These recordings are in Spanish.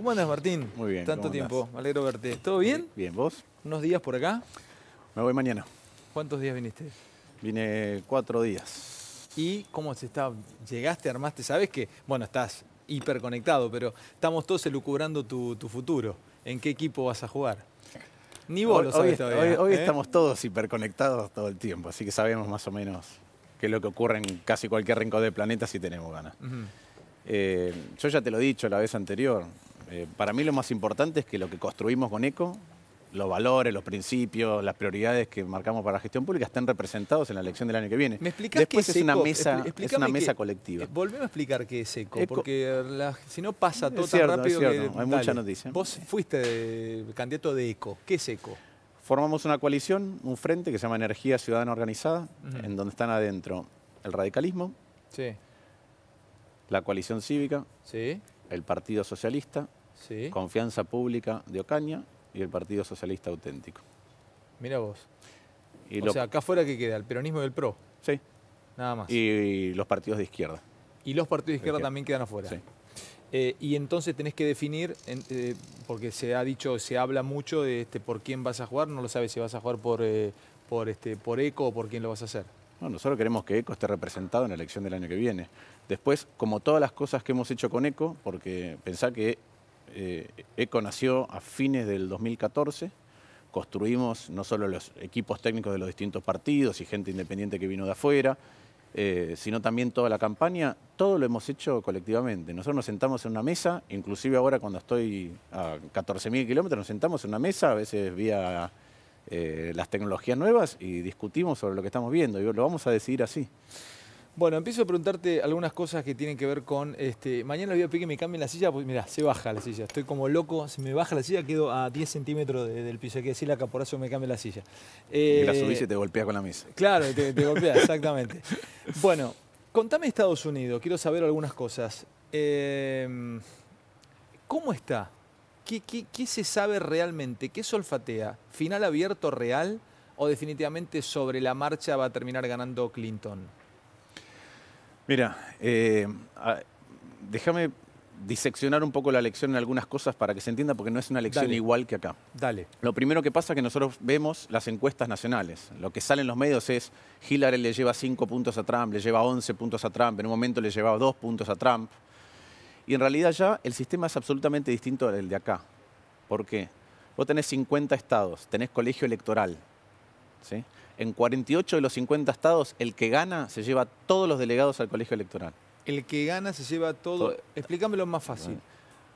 ¿Cómo andas, Martín? Muy bien. Tanto tiempo, me alegro verte. ¿Todo bien? Bien, ¿vos? ¿Unos días por acá? Me voy mañana. ¿Cuántos días viniste? Vine cuatro días. ¿Y cómo se está? ¿Llegaste, armaste? ¿Sabes que, bueno, estás hiperconectado, pero estamos todos elucubrando tu, futuro. ¿En qué equipo vas a jugar? Ni vos hoy, lo sabés todavía. Hoy, ¿eh? estamos todos hiperconectados todo el tiempo, así que sabemos más o menos qué es lo que ocurre en casi cualquier rincón del planeta si tenemos ganas. Eh, yo ya te lo he dicho la vez anterior, eh, para mí lo más importante es que lo que construimos con ECO, los valores, los principios, las prioridades que marcamos para la gestión pública estén representados en la elección del año que viene. ¿Me explicas. Después es, una mesa, es una mesa colectiva. Eh, Volvemos a explicar qué es ECO, porque eh, si no pasa todo tan rápido es cierto, Hay mucha noticia. Vos fuiste candidato de ECO. ¿Qué es ECO? Formamos una coalición, un frente que se llama Energía Ciudadana Organizada, en donde están adentro el radicalismo, la coalición cívica, el Partido Socialista, Confianza Pública de Ocaña y el Partido Socialista Auténtico. Mira vos. o sea, acá afuera que queda el peronismo del PRO. Sí. Nada más. Y, los partidos de izquierda. Y los partidos de izquierda, también quedan afuera. Sí. Eh, y entonces tenés que definir, eh, porque se ha dicho, se habla mucho de este, por quién vas a jugar, no lo sabes si vas a jugar por, eh, por, este, por ECO o por quién lo vas a hacer. Bueno, nosotros queremos que ECO esté representado en la elección del año que viene. Después, como todas las cosas que hemos hecho con ECO, porque pensá que eh, ECO nació a fines del 2014. Construimos no solo los equipos técnicos de los distintos partidos y gente independiente que vino de afuera, eh, sino también toda la campaña. Todo lo hemos hecho colectivamente. Nosotros nos sentamos en una mesa, inclusive ahora cuando estoy a 14.000 kilómetros, nos sentamos en una mesa, a veces vía eh, las tecnologías nuevas, y discutimos sobre lo que estamos viendo. Y lo vamos a decidir así. Bueno, empiezo a preguntarte algunas cosas que tienen que ver con. Este, mañana voy a pedir que me cambien la silla, pues mira, se baja la silla. Estoy como loco, si me baja la silla, quedo a 10 centímetros del piso. Hay que decirle a Caporazo me cambie la silla. y la eh, subís y te golpea con la mesa. Claro, te, golpea, exactamente. bueno, contame Estados Unidos, quiero saber algunas cosas. Em, ¿Cómo está? ¿Qué, qué se sabe realmente? ¿Qué solfatea? ¿Final abierto real o definitivamente sobre la marcha va a terminar ganando Clinton? Mira, eh, déjame diseccionar un poco la lección en algunas cosas para que se entienda, porque no es una lección igual que acá. Dale. Lo primero que pasa es que nosotros vemos las encuestas nacionales. Lo que sale en los medios es Hillary le lleva 5 puntos a Trump, le lleva 11 puntos a Trump, en un momento le llevaba 2 puntos a Trump. Y en realidad ya el sistema es absolutamente distinto del de acá. ¿Por qué? Vos tenés 50 estados, tenés colegio electoral. ¿sí? En 48 de los 50 estados, el que gana se lleva todos los delegados al colegio electoral. El que gana se lleva todo. todo. Explícamelo más fácil.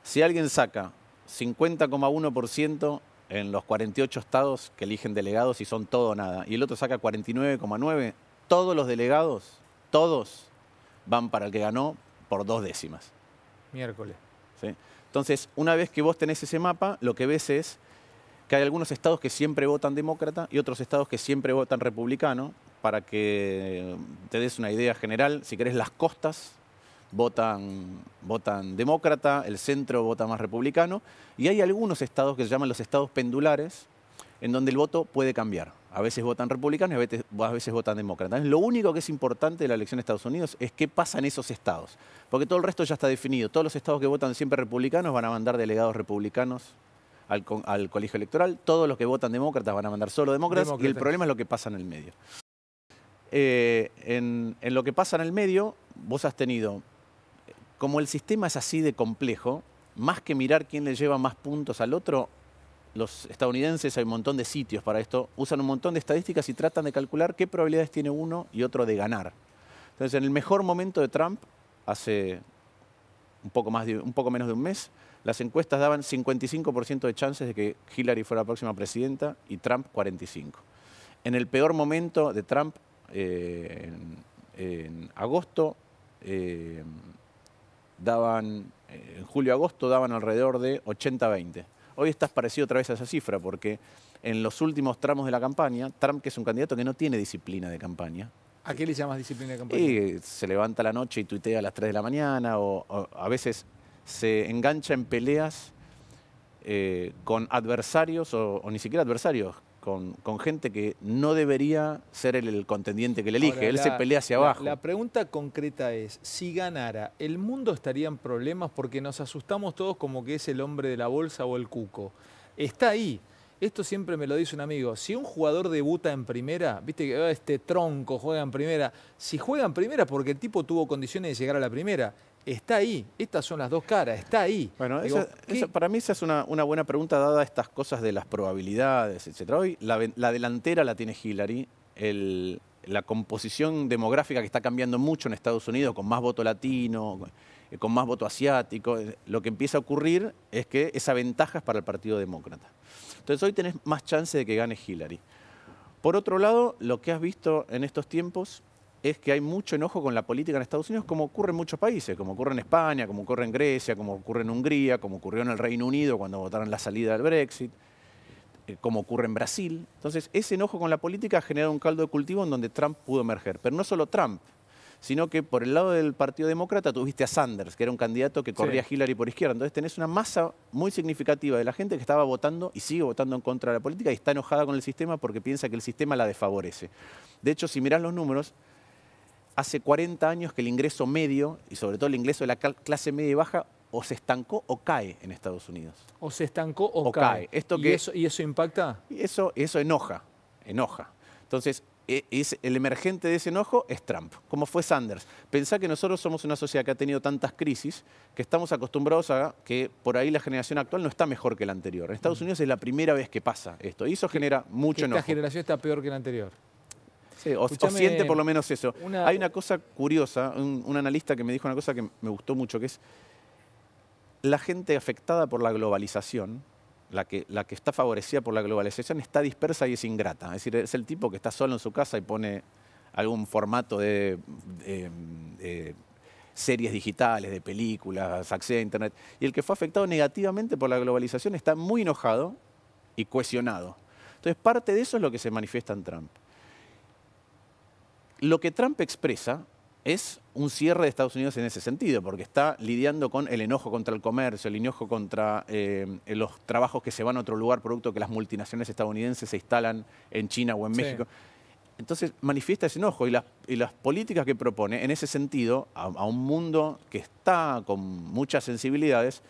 Si alguien saca 50,1% en los 48 estados que eligen delegados y son todo o nada, y el otro saca 49,9%, todos los delegados, todos, van para el que ganó por dos décimas. Miércoles. Entonces, una vez que vos tenés ese mapa, lo que ves es que hay algunos estados que siempre votan demócrata y otros estados que siempre votan republicano. Para que eh, te des una idea general, si querés las costas votan, votan demócrata, el centro vota más republicano y hay algunos estados que se llaman los estados pendulares, en donde el voto puede cambiar. A veces votan republicanos y a veces, a veces votan demócratas. Lo único que es importante de la elección de Estados Unidos es qué pasa en esos estados, porque todo el resto ya está definido. Todos los estados que votan siempre republicanos van a mandar delegados republicanos al, colegio electoral, todos los que votan demócratas van a mandar solo demócratas, y el problema es lo que pasa en el medio. Eh, en lo que pasa en el medio, vos has tenido, como el sistema es así de complejo, más que mirar quién le lleva más puntos al otro, los estadounidenses, hay un montón de sitios para esto, usan un montón de estadísticas y tratan de calcular qué probabilidades tiene uno y otro de ganar. Entonces, en el mejor momento de Trump, hace un poco, más de, un poco menos de un mes, las encuestas daban 55% de chances de que Hillary fuera la próxima presidenta y Trump 45%. En el peor momento de Trump, eh, en, agosto, eh, daban, eh, en julio-agosto daban alrededor de 80-20. Hoy estás parecido otra vez a esa cifra porque en los últimos tramos de la campaña, Trump, que es un candidato que no tiene disciplina de campaña, ¿A qué le llamas disciplina de campaña? Y se levanta a la noche y tuitea a las 3 de la mañana o, a veces se engancha en peleas eh, con adversarios o, ni siquiera adversarios, con, gente que no debería ser el, contendiente que le elige. Él se pelea hacia abajo. La pregunta concreta es, si ganara, ¿el mundo estaría en problemas? Porque nos asustamos todos como que es el hombre de la bolsa o el cuco. Está ahí. Esto siempre me lo dice un amigo. Si un jugador debuta en primera, viste que ah, este tronco juega en primera. Si juega en primera porque el tipo tuvo condiciones de llegar a la primera, está ahí. Estas son las dos caras, está ahí. Bueno, para mí esa es una, buena pregunta dada estas cosas de las probabilidades, etc. Hoy la, delantera la tiene Hillary, la composición demográfica que está cambiando mucho en Estados Unidos, con más voto latino. Eh, con más voto asiático. Eh, lo que empieza a ocurrir es que esa ventaja es para el Partido Demócrata. Entonces hoy tenés más chance de que gane Hillary. Por otro lado, lo que has visto en estos tiempos es que hay mucho enojo con la política en Estados Unidos, como ocurre en muchos países, como ocurre en España, como ocurre en Grecia, como ocurre en Hungría, como ocurrió en el Reino Unido cuando votaron la salida del Brexit, eh, como ocurre en Brasil. Entonces, ese enojo con la política ha generado un caldo de cultivo en donde Trump pudo emerger. Pero no solo Trump, sino que por el lado del Partido Demócrata tuviste a Sanders, que era un candidato que corría a Hillary por izquierda. Entonces tenés una masa muy significativa de la gente que estaba votando y sigue votando en contra de la política y está enojada con el sistema porque piensa que el sistema la desfavorece. De hecho, si mirás los números, hace 40 años que el ingreso medio, y sobre todo el ingreso de la clase media y baja, o se estancó o cae en Estados Unidos. O se estancó o, cae. Esto ¿Y, eso, ¿Y eso impacta? Eso, eso enoja, enoja. Entonces, e-, es el emergente de ese enojo es Trump, como fue Sanders. Pensá que nosotros somos una sociedad que ha tenido tantas crisis que estamos acostumbrados a que por ahí la generación actual no está mejor que la anterior. En Estados mm. Unidos es la primera vez que pasa esto y eso genera mucho enojo. Esta generación está peor que la anterior. Sí, o, siente por lo menos eso. Hay una cosa curiosa, un analista que me dijo una cosa que me gustó mucho, que es la gente afectada por la globalización la que, la que está favorecida por la globalización está dispersa y es ingrata. Es decir, es el tipo que está solo en su casa y pone algún formato de, de series digitales, de películas, accede a Internet. Y el que fue afectado negativamente por la globalización está muy enojado y cuestionado. Entonces, parte de eso es lo que se manifiesta en Trump. Lo que Trump expresa es un cierre de Estados Unidos en ese sentido, porque está lidiando con el enojo contra el comercio, el enojo contra eh, los trabajos que se van a otro lugar, producto que las multinacionales estadounidenses se instalan en China o en México. Entonces manifiesta ese enojo y las, políticas que propone en ese sentido a, a un mundo que está con muchas sensibilidades,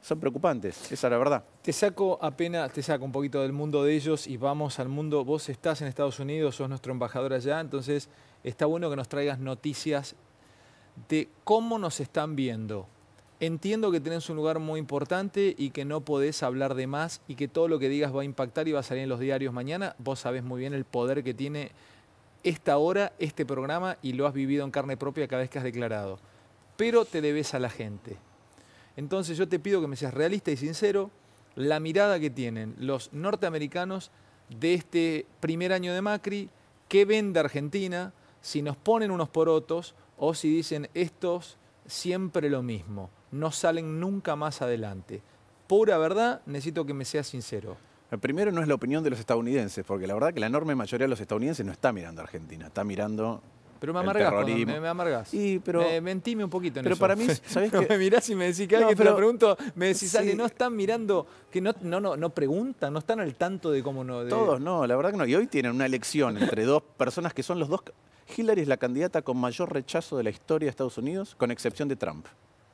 son preocupantes, esa es la verdad. Te saco apenas, te saco un poquito del mundo de ellos y vamos al mundo, vos estás en Estados Unidos, sos nuestro embajador allá, entonces está bueno que nos traigas noticias de cómo nos están viendo. Entiendo que tenés un lugar muy importante y que no podés hablar de más y que todo lo que digas va a impactar y va a salir en los diarios mañana. Vos sabés muy bien el poder que tiene esta hora, este programa y lo has vivido en carne propia cada vez que has declarado. Pero te debes a la gente. Entonces yo te pido que me seas realista y sincero la mirada que tienen los norteamericanos de este primer año de Macri, qué ven de Argentina, si nos ponen unos por otros o si dicen estos siempre lo mismo, no salen nunca más adelante. Pura verdad, necesito que me sea sincero. Eh, primero no es la opinión de los estadounidenses, porque la verdad que la enorme mayoría de los estadounidenses no está mirando a Argentina, está mirando pero me amargas. Me, me, pero, mentime un poquito en pero para mí, ¿sabes qué? me mirás y me decís que alguien te lo pregunto, me decís, sale, no están mirando, que no, no, no, no preguntan, no están al tanto de cómo no. De... Todos no, la verdad que no. Y hoy tienen una elección entre dos personas que son los dos. Hillary es la candidata con mayor rechazo de la historia de Estados Unidos, con excepción de Trump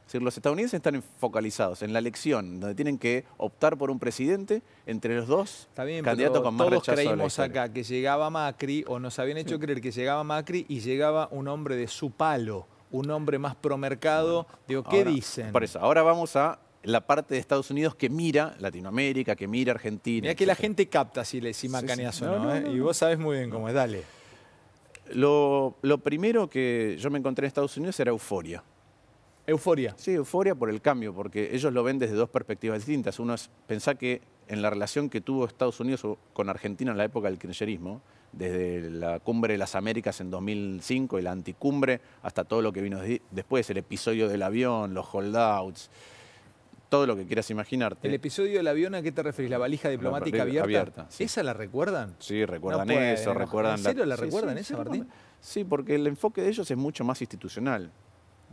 decir, los estadounidenses están focalizados en la elección, donde tienen que optar por un presidente entre los dos candidatos con más todos creímos acá que llegaba Macri, o nos habían hecho creer que llegaba Macri y llegaba un hombre de su palo, un hombre más promercado. Digo, ¿qué dicen? Por eso, ahora vamos a la parte de Estados Unidos que mira Latinoamérica, que mira Argentina. Mira que la gente capta si le decimos ¿eh? no, Y vos sabés muy bien cómo es, dale. lo primero que yo me encontré en Estados Unidos era euforia. Euforia. Sí, euforia por el cambio, porque ellos lo ven desde dos perspectivas distintas. Uno es pensar que en la relación que tuvo Estados Unidos con Argentina en la época del kirchnerismo, desde la cumbre de las Américas en 2005 y la anticumbre hasta todo lo que vino después, el episodio del avión, los holdouts, todo lo que quieras imaginarte. ¿El episodio del avión a qué te referís? ¿La valija diplomática abierta? ¿Esa la recuerdan? Sí, recuerdan eso, recuerdan... ¿En serio la, recuerdan esa, Martín? Sí, porque el enfoque de ellos es mucho más institucional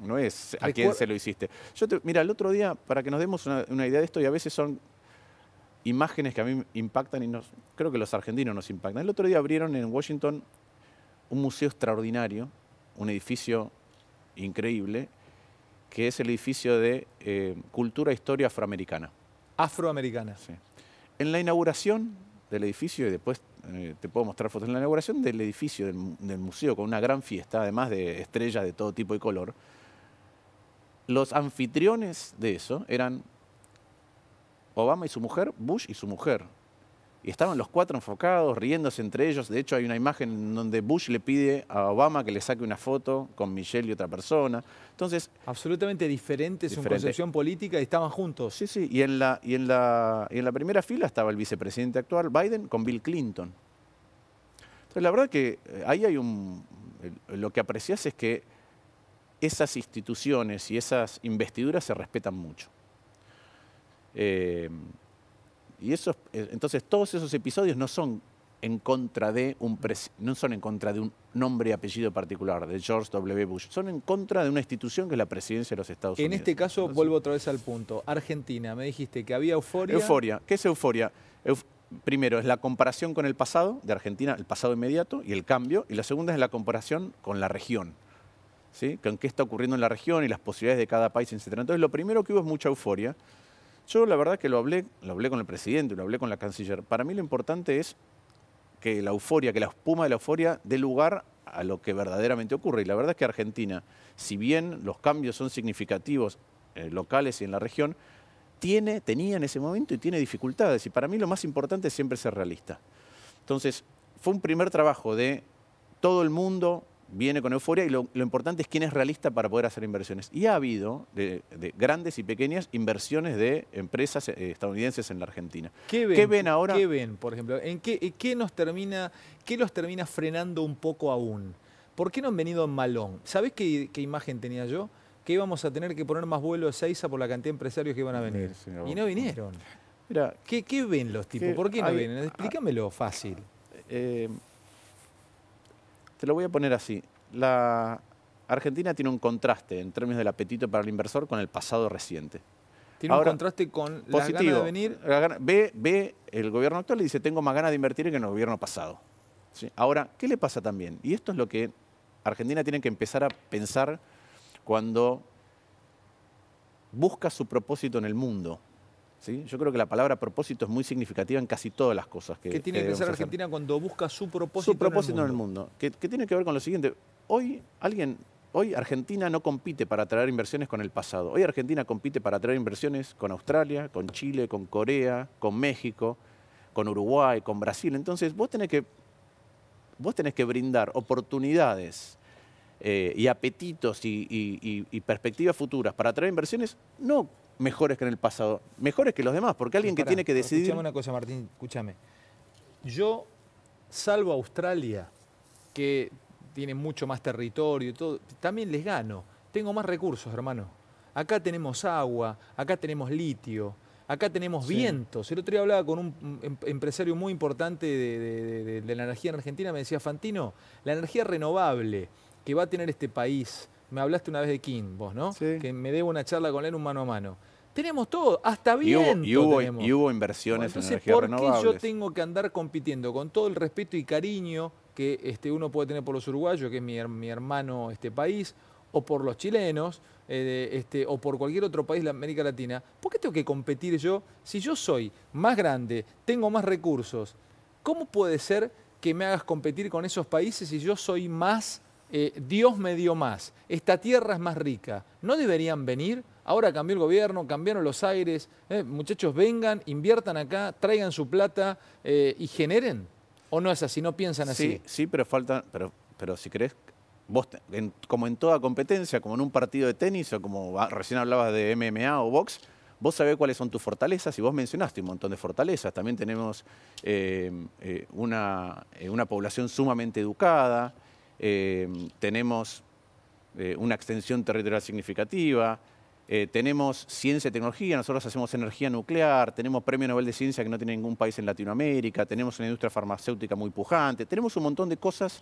no es a quién se lo hiciste. Yo mira, el otro día, para que nos demos una, idea de esto, y a veces son imágenes que a mí impactan y nos, creo que los argentinos nos impactan. El otro día abrieron en Washington un museo extraordinario, un edificio increíble, que es el edificio de eh, cultura e historia afroamericana. Afroamericana. Sí. En la inauguración del edificio, y después eh, te puedo mostrar fotos, en la inauguración del edificio del, museo, con una gran fiesta, además de estrellas de todo tipo y color, los anfitriones de eso eran Obama y su mujer, Bush y su mujer. Y estaban los cuatro enfocados, riéndose entre ellos. De hecho, hay una imagen donde Bush le pide a Obama que le saque una foto con Michelle y otra persona. Entonces. Absolutamente diferentes diferente. en concepción política y estaban juntos. Sí, sí. Y en, la, y en, y en la primera fila estaba el vicepresidente actual, Biden, con Bill Clinton. Entonces, la verdad que eh, ahí hay un. Lo que aprecias es que esas instituciones y esas investiduras se respetan mucho. Eh, y eso eh, entonces todos esos episodios no son en contra de un no son en contra de un nombre y apellido particular, de George W. Bush, son en contra de una institución que es la presidencia de los Estados Unidos. En este caso, vuelvo otra vez al punto. Argentina, me dijiste que había euforia. Euforia. ¿Qué es euforia? primero es la comparación con el pasado de Argentina, el pasado inmediato y el cambio, y la segunda es la comparación con la región. ¿sí? qué está ocurriendo en la región y las posibilidades de cada país, etc. Entonces, lo primero que hubo es mucha euforia. Yo la verdad que lo hablé, lo hablé con el presidente, lo hablé con la canciller. Para mí lo importante es que la euforia, que la espuma de la euforia dé lugar a lo que verdaderamente ocurre. Y la verdad es que Argentina, si bien los cambios son significativos eh, locales y en la región, tiene, tenía en ese momento y tiene dificultades. Y para mí lo más importante es siempre ser realista. Entonces, fue un primer trabajo de todo el mundo, viene con euforia y lo, importante es quién es realista para poder hacer inversiones. Y ha habido de, grandes y pequeñas inversiones de empresas eh, estadounidenses en la Argentina. ¿Qué ven, ahora? ¿Qué ven, por ejemplo? ¿En qué, nos termina, qué los termina frenando un poco aún? ¿Por qué no han venido en malón? ¿Sabés qué, imagen tenía yo? Que íbamos a tener que poner más vuelos a Seiza por la cantidad de empresarios que iban a venir. y no vinieron. Mira, ¿Qué, ven los tipos? ¿Por qué no vienen? Ah, Explícamelo fácil. Eh, te lo voy a poner así. La Argentina tiene un contraste en términos del apetito para el inversor con el pasado reciente. Tiene un contraste con la de venir. ve, ve, el gobierno actual y dice, tengo más ganas de invertir que en el gobierno pasado. Ahora, ¿qué le pasa también? Y esto es lo que Argentina tiene que empezar a pensar cuando busca su propósito en el mundo. Yo creo que la palabra propósito es muy significativa en casi todas las cosas que. ¿Qué tiene que, pensar Argentina cuando busca su propósito? Su propósito en el mundo. ¿Qué tiene que ver con lo siguiente. Hoy alguien. Hoy Argentina no compite para atraer inversiones con el pasado. Hoy Argentina compite para atraer inversiones con Australia, con Chile, con Corea, con México, con Uruguay, con Brasil. Entonces vos tenés que, vos tenés que brindar oportunidades eh, y apetitos y, y perspectivas futuras para atraer inversiones, no mejores que en el pasado, mejores que los demás, porque alguien que tiene que decidir... Escuchame una cosa, Martín, escúchame. Yo, salvo a Australia, que tiene mucho más territorio y todo, también les gano. Tengo más recursos, hermano. Acá tenemos agua, acá tenemos litio, acá tenemos viento. vientos. El otro día hablaba con un em, empresario muy importante de la energía en Argentina, me decía, Fantino, la energía renovable que va a tener este país me hablaste una vez de King, vos, ¿no? Que me debo una charla con él un mano a mano. Tenemos todo, hasta bien. Y, hubo, inversiones entonces, en ¿por qué yo tengo que andar compitiendo con todo el respeto y cariño que este, uno puede tener por los uruguayos, que es mi, hermano este país, o por los chilenos, eh, este, o por cualquier otro país de América Latina? ¿Por qué tengo que competir yo si yo soy más grande, tengo más recursos? ¿Cómo puede ser que me hagas competir con esos países si yo soy más eh, Dios me dio más, esta tierra es más rica, ¿no deberían venir? Ahora cambió el gobierno, cambiaron los aires, eh, muchachos vengan, inviertan acá, traigan su plata eh, y generen. ¿O no es así? ¿No piensan así? Sí, sí pero faltan, pero, pero si crees, vos, como en toda competencia, como en un partido de tenis o como recién hablabas de MMA o box, vos sabés cuáles son tus fortalezas y vos mencionaste un montón de fortalezas. También tenemos una, una, población sumamente educada, eh, tenemos eh, una extensión territorial significativa, eh, tenemos ciencia y tecnología, nosotros hacemos energía nuclear, tenemos premio Nobel de Ciencia que no tiene ningún país en Latinoamérica, tenemos una industria farmacéutica muy pujante, tenemos un montón de cosas.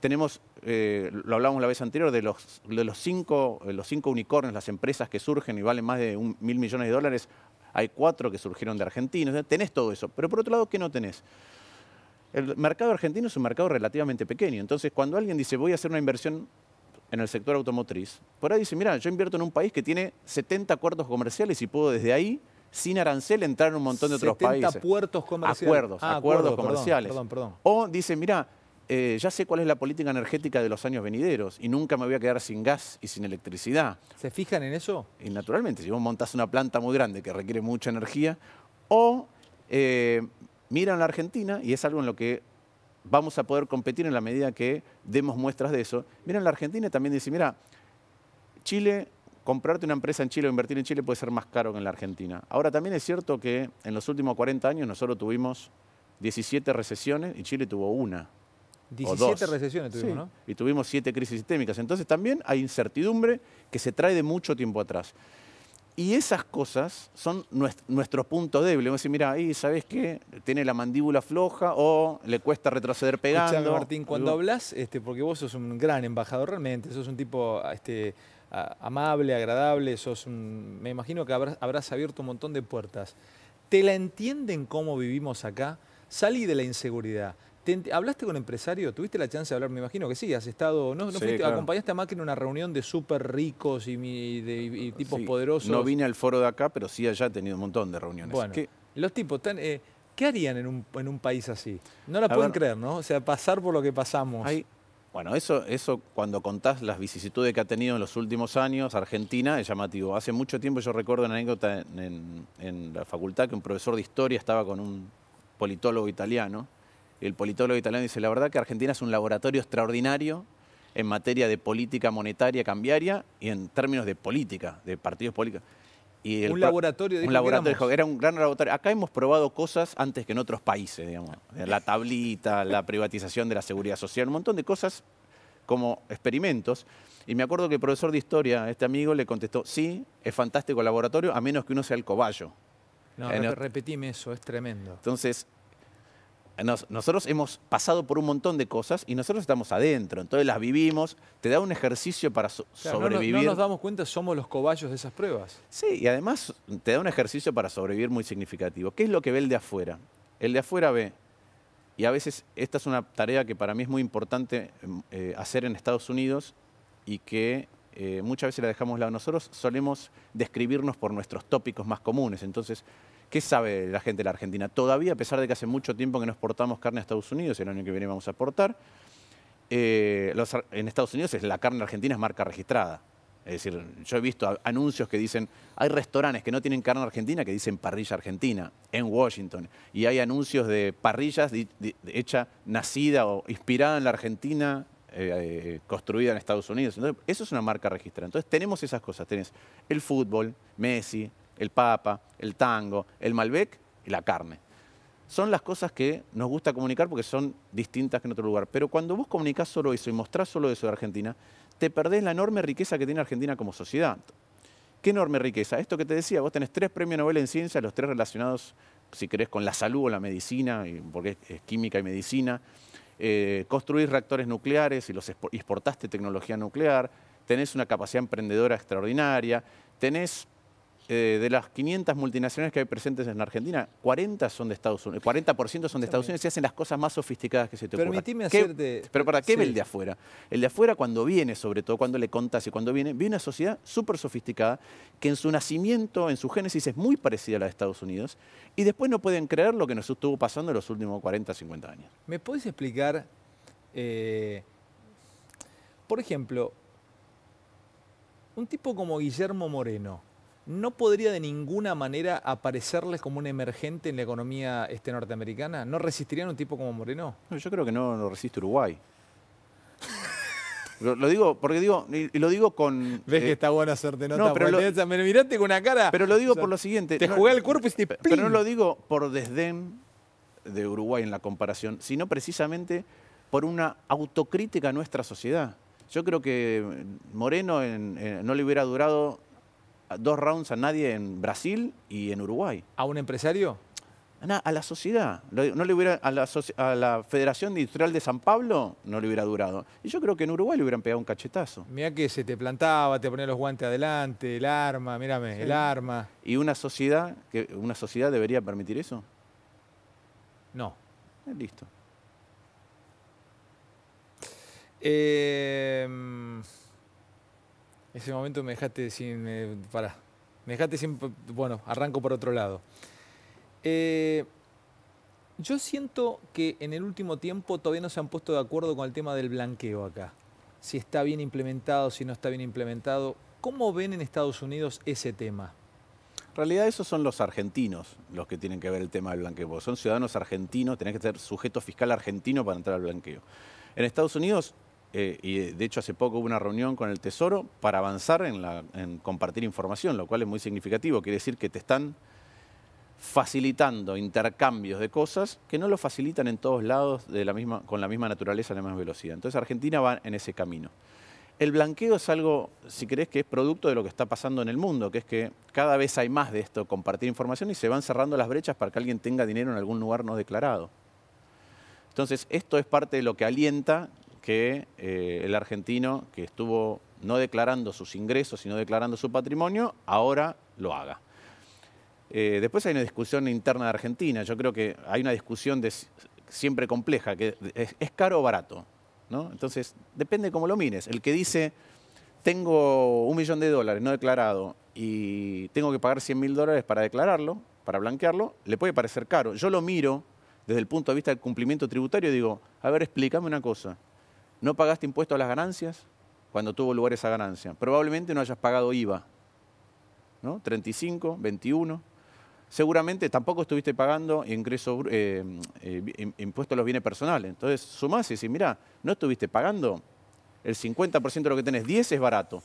Tenemos, lo hablábamos la vez anterior, de los, cinco, los cinco unicornios, las empresas que surgen y valen más de un, mil millones de dólares, hay cuatro que surgieron de Argentina, tenés todo eso, pero por otro lado, ¿qué no tenés? El mercado argentino es un mercado relativamente pequeño, entonces cuando alguien dice voy a hacer una inversión en el sector automotriz, por ahí dice, mira, yo invierto en un país que tiene 70 acuerdos comerciales y puedo desde ahí, sin arancel, entrar en un montón de otros países. 70 puertos comerciales. Acuerdos, ah, acuerdos, comerciales. O dice, mira, eh, ya sé cuál es la política energética de los años venideros y nunca me voy a quedar sin gas y sin electricidad. ¿Se fijan en eso? Y naturalmente, si vos montás una planta muy grande que requiere mucha energía, o eh, Mira en la Argentina, y es algo en lo que vamos a poder competir en la medida que demos muestras de eso, Mira en la Argentina y también dicen, mira, Chile, comprarte una empresa en Chile o invertir en Chile puede ser más caro que en la Argentina. Ahora, también es cierto que en los últimos 40 años nosotros tuvimos 17 recesiones y Chile tuvo una. 17 recesiones tuvimos, ¿no? Y tuvimos siete crisis sistémicas. Entonces también hay incertidumbre que se trae de mucho tiempo atrás. Y esas cosas son nuestro, punto débil. Vamos a decir, mira, ahí, ¿sabes qué? Tiene la mandíbula floja o le cuesta retroceder pegando. Martín, cuando hablas, este, porque vos sos un gran embajador realmente, sos un tipo este, amable, agradable, sos me imagino que habrás abierto un montón de puertas. ¿Te la entienden cómo vivimos acá? Salí de la inseguridad. ¿Hablaste con empresario? ¿Tuviste la chance de hablar? Me imagino que sí, has estado... ¿No, acompañaste a Macri en una reunión de súper ricos y, de, ah, tipos poderosos? No vine al foro de acá, pero sí allá he tenido un montón de reuniones. los tipos eh, ¿Qué harían en un, país así? No la pueden creer, ¿no? O sea, pasar por lo que pasamos. bueno, eso, eso cuando contás las vicisitudes que ha tenido en los últimos años Argentina es llamativo. Hace mucho tiempo yo recuerdo una anécdota en la facultad que un profesor de historia estaba con un politólogo italiano el politólogo italiano dice, la verdad que Argentina es un laboratorio extraordinario en materia de política monetaria cambiaria y en términos de política, de partidos políticos. Y un laboratorio, un laboratorio era un gran laboratorio. Acá hemos probado cosas antes que en otros países, digamos. La tablita, la privatización de la seguridad social, un montón de cosas como experimentos. Y me acuerdo que el profesor de historia, este amigo, le contestó, sí, es fantástico el laboratorio, a menos que uno sea el cobayo. No, no, repetime eso, es tremendo. Entonces, nosotros hemos pasado por un montón de cosas y nosotros estamos adentro, entonces las vivimos, te da un ejercicio para sobrevivir. No, nos damos cuenta, somos los cobayos de esas pruebas. Sí, y además te da un ejercicio para sobrevivir muy significativo. ¿Qué es lo que ve el de afuera? El de afuera ve, y a veces esta es una tarea que para mí es muy importante em, eh, hacer en Estados Unidos y que eh, muchas veces la dejamos lado. Nosotros solemos describirnos por nuestros tópicos más comunes, entonces ¿Qué sabe la gente de la Argentina? Todavía, a pesar de que hace mucho tiempo que no exportamos carne a Estados Unidos, el año que viene vamos a exportar, eh, en Estados Unidos es, la carne argentina es marca registrada. Es decir, yo he visto anuncios que dicen, hay restaurantes que no tienen carne argentina que dicen parrilla argentina en Washington. Y hay anuncios de parrillas hecha, nacida o inspirada en la Argentina, eh, eh, construida en Estados Unidos. eso es una marca registrada. Entonces tenemos esas cosas. Tenés el fútbol, Messi, el papa, el tango, el malbec y la carne. Son las cosas que nos gusta comunicar porque son distintas que en otro lugar. Pero cuando vos comunicás solo eso y mostrás solo eso de Argentina, te perdés la enorme riqueza que tiene Argentina como sociedad. ¿Qué enorme riqueza? Esto que te decía, vos tenés tres premios Nobel en ciencia, los tres relacionados, si querés, con la salud o la medicina, porque es química y medicina. Eh, construís reactores nucleares y los exportaste tecnología nuclear, tenés una capacidad emprendedora extraordinaria, tenés eh, de las 500 multinacionales que hay presentes en la Argentina, 40 son de Estados Unidos, 40% son de Estados Unidos y hacen las cosas más sofisticadas que se te ocurran. Permitime hacerte... Pero ¿para qué ve el de afuera? El de afuera cuando viene, sobre todo cuando le contas y cuando viene, ve una sociedad súper sofisticada que en su nacimiento, en su génesis, es muy parecida a la de Estados Unidos y después no pueden creer lo que nos estuvo pasando en los últimos 40, 50 años. ¿Me podés explicar, eh, por ejemplo, un tipo como Guillermo Moreno, ¿no podría de ninguna manera aparecerles como un emergente en la economía este norteamericana? ¿No resistirían un tipo como Moreno? yo creo que no lo resiste Uruguay. Lo, digo, porque digo, y, lo digo con. Ves que eh, está bueno hacerte nota. no mirate con una cara. Pero lo digo por lo siguiente. Te jugué el cuerpo y Pero no lo digo por desdén de Uruguay en la comparación, sino precisamente por una autocrítica a nuestra sociedad. Yo creo que Moreno no le hubiera durado dos rounds a nadie en Brasil y en Uruguay. ¿A un empresario? a la sociedad. No hubiera, a, la, Federación Industrial de San Pablo no le hubiera durado. Y yo creo que en Uruguay le hubieran pegado un cachetazo. Mira que se te plantaba, te ponía los guantes adelante, el arma, mírame, el arma. ¿Y una sociedad, que, una sociedad debería permitir eso? No. Eh, listo. Eh... Ese momento me dejaste sin. pará. Me dejaste sin. Bueno, arranco por otro lado. Eh, yo siento que en el último tiempo todavía no se han puesto de acuerdo con el tema del blanqueo acá. Si está bien implementado, si no está bien implementado. ¿Cómo ven en Estados Unidos ese tema? En realidad esos son los argentinos los que tienen que ver el tema del blanqueo. son ciudadanos argentinos, tenés que ser sujeto fiscal argentino para entrar al blanqueo. En Estados Unidos eh, y eh, de hecho hace poco hubo una reunión con el Tesoro para avanzar en, compartir información, lo cual es muy significativo. Quiere decir que te están facilitando intercambios de cosas que no lo facilitan en todos lados de la misma, con la misma naturaleza, la misma velocidad. Entonces Argentina va en ese camino. El blanqueo es algo, si crees que es producto de lo que está pasando en el mundo, que es que cada vez hay más de esto, compartir información y se van cerrando las brechas para que alguien tenga dinero en algún lugar no declarado. Entonces, esto es parte de lo que alienta que eh, el argentino que estuvo no declarando sus ingresos, sino declarando su patrimonio, ahora lo haga. Eh, después hay una discusión interna de Argentina. Yo creo que hay una discusión de, siempre compleja, que es, caro o barato. ¿no? Entonces, depende cómo lo mires. El que dice, tengo un millón de dólares no declarado y tengo que pagar 100 mil dólares para declararlo, para blanquearlo, le puede parecer caro. Yo lo miro desde el punto de vista del cumplimiento tributario y digo, a ver, explícame una cosa. No pagaste impuestos a las ganancias cuando tuvo lugar esa ganancia. Probablemente no hayas pagado IVA. ¿no? 35, 21. Seguramente tampoco estuviste pagando ingreso, eh, eh, a los bienes personales. Entonces sumás y decís, mirá, no estuviste pagando el 50% de lo que tenés, 10 es barato.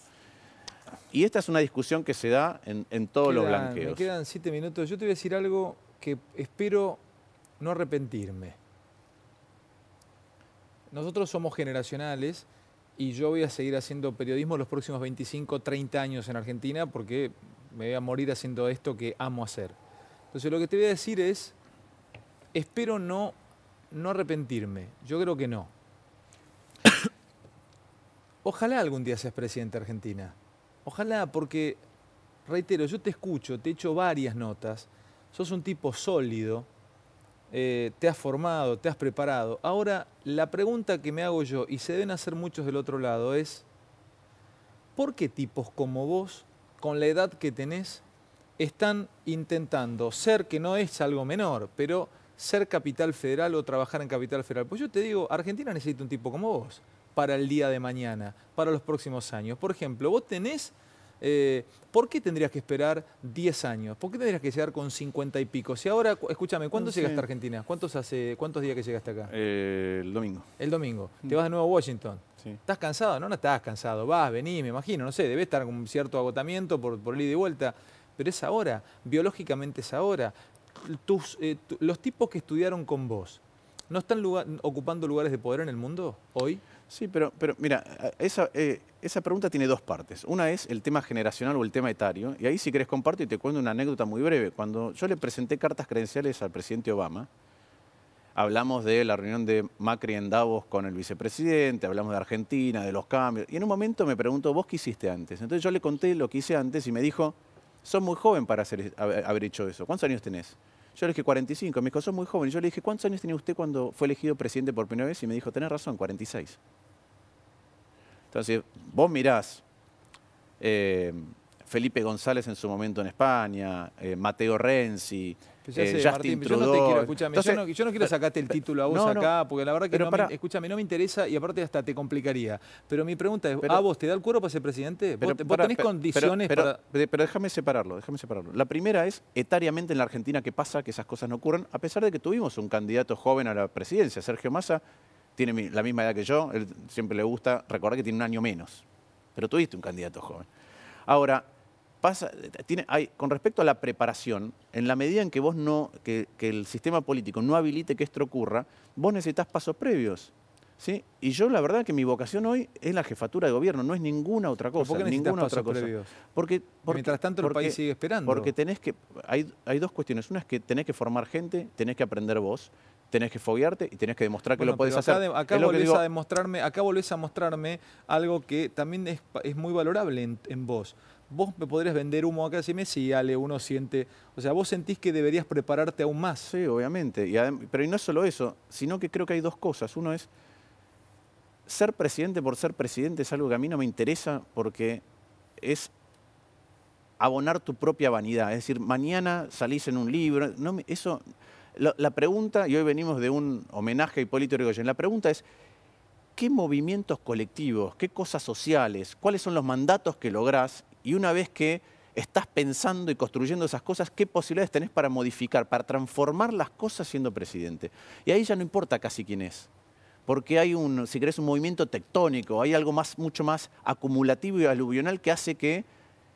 Y esta es una discusión que se da en, todos los blanqueos. Me quedan 7 minutos. Yo te voy a decir algo que espero no arrepentirme. Nosotros somos generacionales y yo voy a seguir haciendo periodismo los próximos 25, 30 años en Argentina porque me voy a morir haciendo esto que amo hacer. Entonces lo que te voy a decir es, espero no, no arrepentirme. Yo creo que no. Ojalá algún día seas presidente de Argentina. Ojalá, porque, reitero, yo te escucho, te echo varias notas, sos un tipo sólido, eh, te has formado, te has preparado. Ahora, la pregunta que me hago yo, y se deben hacer muchos del otro lado, es, ¿por qué tipos como vos, con la edad que tenés, están intentando ser, que no es algo menor, pero ser capital federal o trabajar en capital federal? Pues yo te digo, Argentina necesita un tipo como vos para el día de mañana, para los próximos años. Por ejemplo, vos tenés eh, ¿por qué tendrías que esperar 10 años? ¿Por qué tendrías que llegar con 50 y pico? Si ahora, escúchame, ¿cuándo llegaste a Argentina? ¿Cuántos, hace, ¿Cuántos días que llegaste acá? Eh, el domingo. El domingo. Mm. Te vas de nuevo a Washington. ¿Estás cansado? No, no estás cansado. Vas, venís, me imagino, no sé, Debe estar con cierto agotamiento por, por el ida y vuelta. Pero es ahora, biológicamente es ahora. Tus, eh, los tipos que estudiaron con vos, ¿no están ocupando lugares de poder en el mundo hoy? Sí, pero, mira, eh, esa, pregunta tiene dos partes. Una es el tema generacional o el tema etario, y ahí si querés comparto y te cuento una anécdota muy breve. Cuando yo le presenté cartas credenciales al presidente Obama, hablamos de la reunión de Macri en Davos con el vicepresidente, hablamos de Argentina, de los cambios, y en un momento me preguntó, ¿vos qué hiciste antes? Entonces yo le conté lo que hice antes y me dijo, sos muy joven para haber hecho eso, ¿cuántos años tenés? Yo le dije 45, me dijo, sos muy joven. Yo le dije, ¿cuántos años tenía usted cuando fue elegido presidente por primera vez? Y me dijo, tenés razón, 46. Entonces, vos mirás eh, Felipe González en su momento en España, eh, Mateo Renzi, ya eh, sé, yo no te quiero, yo, no, quiero sacarte el título a vos acá, porque la verdad que no me, no me interesa y aparte hasta te complicaría. Pero mi pregunta es, ¿a vos te da el cuero para ser presidente? ¿Vos, tenés condiciones para...? Pero déjame separarlo, déjame separarlo. La primera es, etariamente en la Argentina, ¿qué pasa? Que esas cosas no ocurran, a pesar de que tuvimos un candidato joven a la presidencia, Sergio Massa, tiene la misma edad que yo, él siempre le gusta recordar que tiene un año menos, pero tuviste un candidato joven. Ahora, pasa, tiene, con respecto a la preparación, en la medida en que vos no, que, que el sistema político no habilite que esto ocurra, vos necesitas pasos previos. ¿Sí? Y yo la verdad que mi vocación hoy es la jefatura de gobierno, no es ninguna otra cosa. ¿Por qué ninguna otra cosa? Previos? Porque, mientras tanto el país sigue esperando. Porque tenés que hay, hay dos cuestiones, una es que tenés que formar gente, tenés que aprender vos tenés que foguearte y tenés que demostrar que lo podés hacer. acá, volvés a demostrarme, acá volvés a mostrarme algo que también es, muy valorable en, vos. Vos me podrías vender humo acá, decime si Ale, uno siente... O sea, vos sentís que deberías prepararte aún más. Sí, obviamente. pero no es solo eso, sino que creo que hay dos cosas. Uno es, ser presidente por ser presidente es algo que a mí no me interesa porque es abonar tu propia vanidad. Es decir, mañana salís en un libro. No eso la, pregunta, y hoy venimos de un homenaje a Hipólito Yrigoyen, la pregunta es, ¿qué movimientos colectivos, qué cosas sociales, cuáles son los mandatos que lográs? Y una vez que estás pensando y construyendo esas cosas, ¿qué posibilidades tenés para modificar, para transformar las cosas siendo presidente? Y ahí ya no importa casi quién es, porque hay un, si querés, un movimiento tectónico, hay algo más, mucho más acumulativo y aluvional que hace que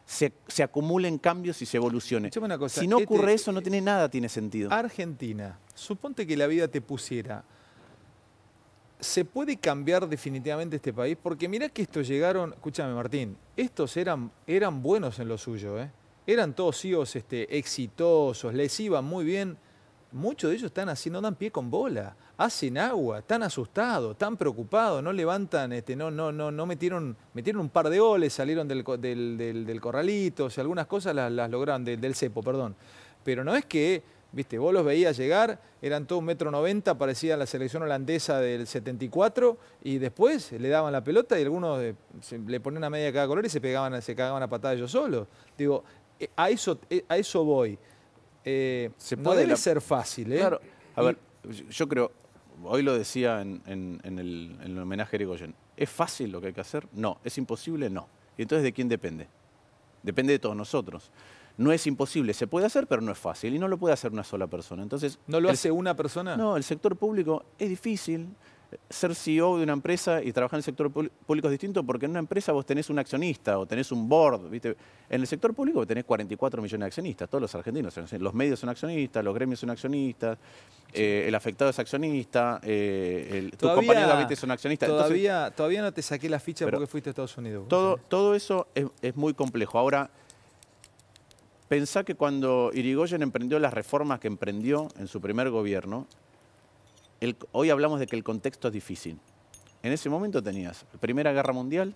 se, acumulen cambios y se evolucione. si no ocurre este, eso, no tiene nada, tiene sentido. Argentina, suponte que la vida te pusiera. ¿Se puede cambiar definitivamente este país? Porque mirá que estos llegaron, escúchame Martín, estos eran, eran buenos en lo suyo, ¿eh? eran todos hijos este, exitosos, les iba muy bien muchos de ellos están así, no dan pie con bola, hacen agua, están asustados, están preocupados, no levantan, este, no, no, no, no metieron, metieron un par de goles, salieron del, corralito, algunas cosas las, lograron, del, cepo, perdón. Pero no es que, viste, vos los veías llegar, eran todos un metro noventa, parecía la selección holandesa del 74, y después le daban la pelota y algunos eh, le ponían una media de cada color y se pegaban, se cagaban a patada ellos solos. Digo, eh, a eso, eh, a eso voy. Eh, se puede no debe ser fácil. ¿eh? A ver, yo creo, hoy lo decía en, el, homenaje a Erigoyen, ¿es fácil lo que hay que hacer? No. ¿Es imposible? No. ¿Y entonces de quién depende? Depende de todos nosotros. No es imposible, se puede hacer, pero no es fácil y no lo puede hacer una sola persona. Entonces, ¿No lo hace una persona? No, el sector público es difícil, ser CEO de una empresa y trabajar en el sector público es distinto porque en una empresa vos tenés un accionista o tenés un board. ¿viste? En el sector público tenés 44 millones de accionistas, todos los argentinos. Los medios son accionistas, los gremios son accionistas, eh, el afectado es accionista, eh, tu compañero todavía, tus compañeros accionista. Todavía, no te saqué la ficha porque fuiste a Estados Unidos. Todo, todo eso es, es muy complejo. Ahora, pensá que cuando Irigoyen emprendió las reformas que emprendió en su primer gobierno, hoy hablamos de que el contexto es difícil. En ese momento tenías la Primera Guerra Mundial,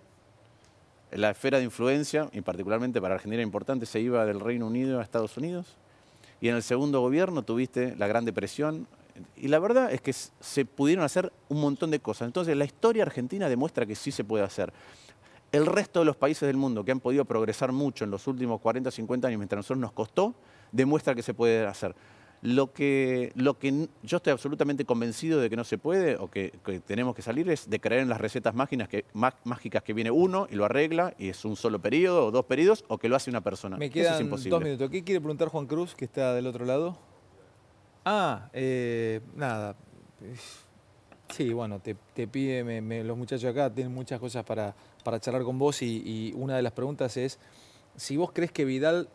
la esfera de influencia, y particularmente para Argentina importante, se iba del Reino Unido a Estados Unidos. Y en el segundo gobierno tuviste la Gran Depresión. Y la verdad es que se pudieron hacer un montón de cosas. Entonces la historia argentina demuestra que sí se puede hacer. El resto de los países del mundo que han podido progresar mucho en los últimos 40, 50 años, mientras a nosotros nos costó, demuestra que se puede hacer. Lo que, lo que yo estoy absolutamente convencido de que no se puede o que, tenemos que salir es de creer en las recetas que, mágicas que viene uno y lo arregla y es un solo periodo o dos periodos o que lo hace una persona. Me quedan dos minutos. ¿Qué quiere preguntar Juan Cruz, que está del otro lado? Ah, eh, nada. Sí, bueno, te, te pide, los muchachos acá tienen muchas cosas para, charlar con vos y, y una de las preguntas es si vos crees que Vidal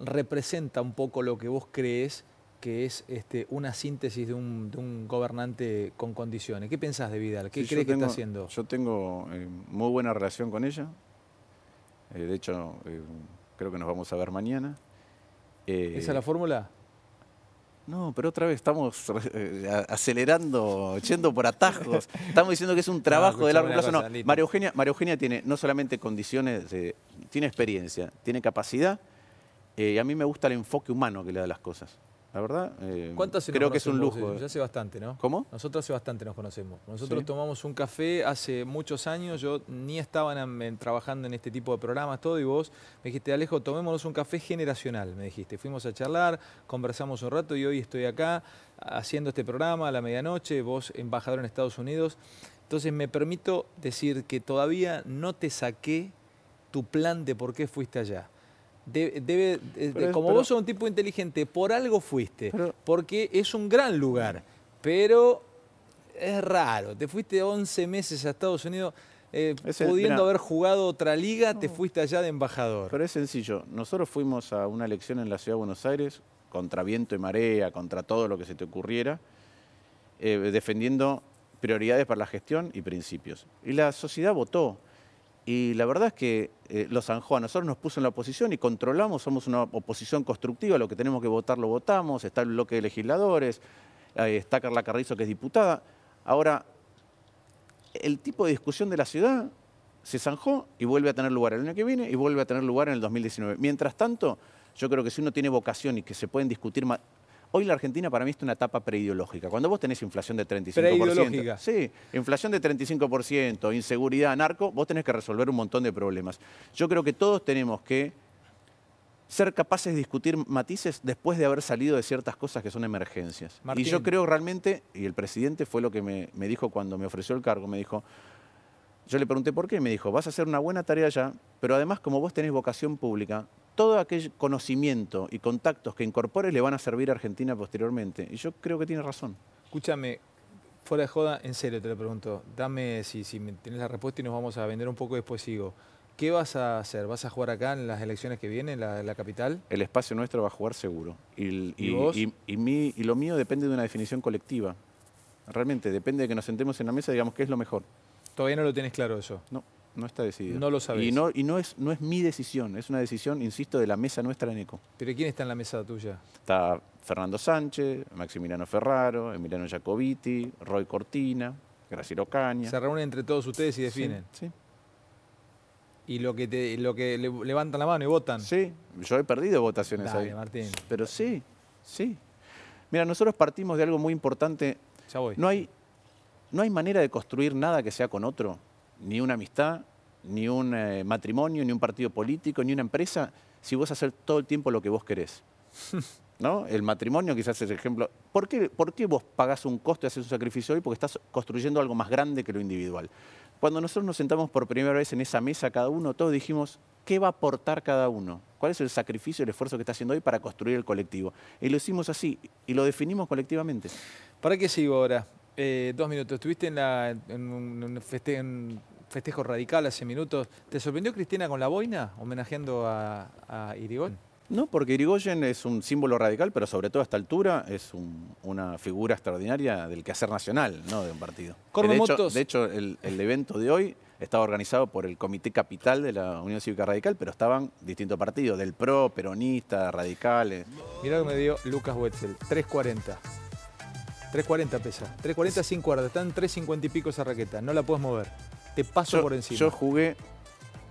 representa un poco lo que vos crees que es este, una síntesis de un, gobernante con condiciones. ¿Qué pensás de Vidal? ¿Qué crees que está haciendo? Yo tengo eh, muy buena relación con ella. Eh, de hecho, eh, creo que nos vamos a ver mañana. ¿Esa es la fórmula? No, pero otra vez estamos acelerando, yendo por atajos. Estamos diciendo que es un trabajo de largo plazo. no, Eugenia, María Eugenia tiene no solamente condiciones, tiene experiencia, tiene capacidad. y a mí me gusta el enfoque humano que le da las cosas. La verdad, eh, creo que es un lujo. Ya eh. hace bastante, ¿no? ¿Cómo? Nosotros hace bastante nos conocemos. Nosotros tomamos un café hace muchos años, yo ni estaba trabajando en este tipo de programas, todo, y vos me dijiste, Alejo, tomémonos un café generacional, me dijiste. Fuimos a charlar, conversamos un rato y hoy estoy acá haciendo este programa a la medianoche, vos embajador en Estados Unidos. Entonces me permito decir que todavía no te saqué tu plan de por qué fuiste allá como vos sos un tipo inteligente, por algo fuiste, porque es un gran lugar, pero es raro. Te fuiste 11 meses a Estados Unidos eh, pudiendo haber jugado otra liga, te fuiste allá de embajador. Pero es sencillo. Nosotros fuimos a una elección en la ciudad de Buenos Aires contra viento y marea, contra todo lo que se te ocurriera, eh, defendiendo prioridades para la gestión y principios. Y la sociedad votó. Y la verdad es que los eh, lo zanjó a nosotros, nos puso en la oposición y controlamos, somos una oposición constructiva, lo que tenemos que votar lo votamos, está el bloque de legisladores, está Carla Carrizo que es diputada. Ahora, el tipo de discusión de la ciudad se zanjó y vuelve a tener lugar el año que viene y vuelve a tener lugar en el 2019. Mientras tanto, yo creo que si uno tiene vocación y que se pueden discutir Hoy la Argentina para mí es una etapa preideológica. Cuando vos tenés inflación de 35%. Sí, inflación de 35%, inseguridad, narco, vos tenés que resolver un montón de problemas. Yo creo que todos tenemos que ser capaces de discutir matices después de haber salido de ciertas cosas que son emergencias. Y yo creo realmente, y el presidente fue lo que me, me dijo cuando me ofreció el cargo, me dijo, yo le pregunté por qué y me dijo, vas a hacer una buena tarea allá pero además como vos tenés vocación pública, todo aquel conocimiento y contactos que incorpores le van a servir a Argentina posteriormente. Y yo creo que tiene razón. Escúchame, fuera de joda, en serio te lo pregunto. Dame si, si tenés la respuesta y nos vamos a vender un poco después sigo. ¿Qué vas a hacer? ¿Vas a jugar acá en las elecciones que vienen, la, la capital? El espacio nuestro va a jugar seguro. Y, ¿Y, y, vos? y lo mío depende de una definición colectiva. Realmente, depende de que nos sentemos en la mesa y digamos qué es lo mejor. Todavía no lo tienes claro eso. No, no está decidido. No lo sabes. Y no, es, no es mi decisión, es una decisión, insisto, de la mesa nuestra en ECO. ¿Pero quién está en la mesa tuya? Está Fernando Sánchez, Maximiliano Ferraro, Emiliano Jacobiti, Roy Cortina, Gracielo Caña. Se reúnen entre todos ustedes y definen. sí. y lo que lo que levantan la mano y votan. Sí, yo he perdido votaciones Dale, ahí. Martín. Pero sí, sí. Mira, nosotros partimos de algo muy importante. Ya voy. No hay no hay manera de construir nada que sea con otro, ni una amistad, ni un eh, matrimonio, ni un partido político, ni una empresa, si vos haces todo el tiempo lo que vos querés. ¿No? El matrimonio quizás es el ejemplo. ¿Por qué, ¿Por qué vos pagás un costo y haces un sacrificio hoy? Porque estás construyendo algo más grande que lo individual. Cuando nosotros nos sentamos por primera vez en esa mesa, cada uno, todos dijimos, ¿qué va a aportar cada uno? ¿Cuál es el sacrificio, el esfuerzo que está haciendo hoy para construir el colectivo? Y lo hicimos así, y lo definimos colectivamente. ¿Para qué sigo ahora? Eh, dos minutos. Estuviste en, un festejo radical hace minutos. ¿Te sorprendió Cristina con la boina, homenajeando a, a Irigoyen? Mm. No, porque Irigoyen es un símbolo radical, pero sobre todo a esta altura es una figura extraordinaria del quehacer nacional, no de un partido. De hecho, el, el evento de hoy estaba organizado por el Comité Capital de la Unión Cívica Radical, pero estaban distintos partidos, del PRO, peronista, radicales. Mirá lo que me dio Lucas Wetzel, 340. 340 pesa. 340 sin cuerda. están 350 y pico esa raqueta. No la puedes mover. Te paso por encima. Yo jugué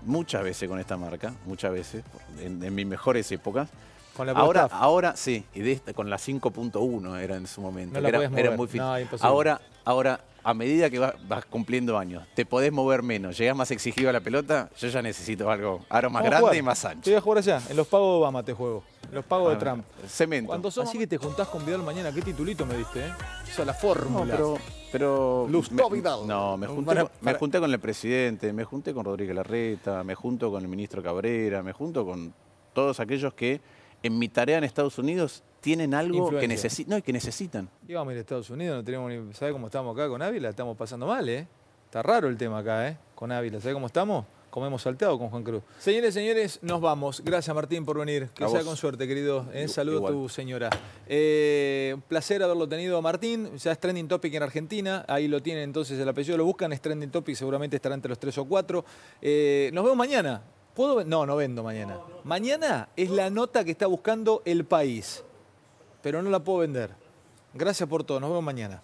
muchas veces con esta marca, muchas veces, en, mis mejores épocas. Con la ahora, ahora sí, y de con la 5.1 era en su momento. era, muy no, ahora, ahora, a medida que vas, cumpliendo años, te podés mover menos, llegás más exigido a la pelota, yo ya necesito algo, aro más grande y más ancho. Te voy a jugar allá, en los pagos Obama te juego. Los pagos de ah, Trump. Cemento. Cuando somos... Así que te juntás con Vidal mañana, ¿qué titulito me diste? Eh? sea, la fórmula. pero... pero Lustó Vidal. No, me junté, con el presidente, me junté con Rodríguez Larreta, me junto con el ministro Cabrera, me junto con todos aquellos que en mi tarea en Estados Unidos tienen algo que necesitan. No, que a ir a Estados Unidos, no tenemos ni. ¿Sabes cómo estamos acá con Ávila? Estamos pasando mal, ¿eh? Está raro el tema acá, ¿eh? Con Ávila. ¿Sabes cómo estamos? como hemos salteado con Juan Cruz. Señores, señores, nos vamos. Gracias Martín por venir. Que sea con suerte, querido. Eh, Saludos, a tu señora. Eh, un placer haberlo tenido Martín. Ya es Trending Topic en Argentina. Ahí lo tienen entonces el apellido. Lo buscan, es Trending Topic. Seguramente estará entre los tres o cuatro. Eh, nos vemos mañana. ¿Puedo? No, no vendo mañana. Mañana es la nota que está buscando el país. Pero no la puedo vender. Gracias por todo. Nos vemos mañana.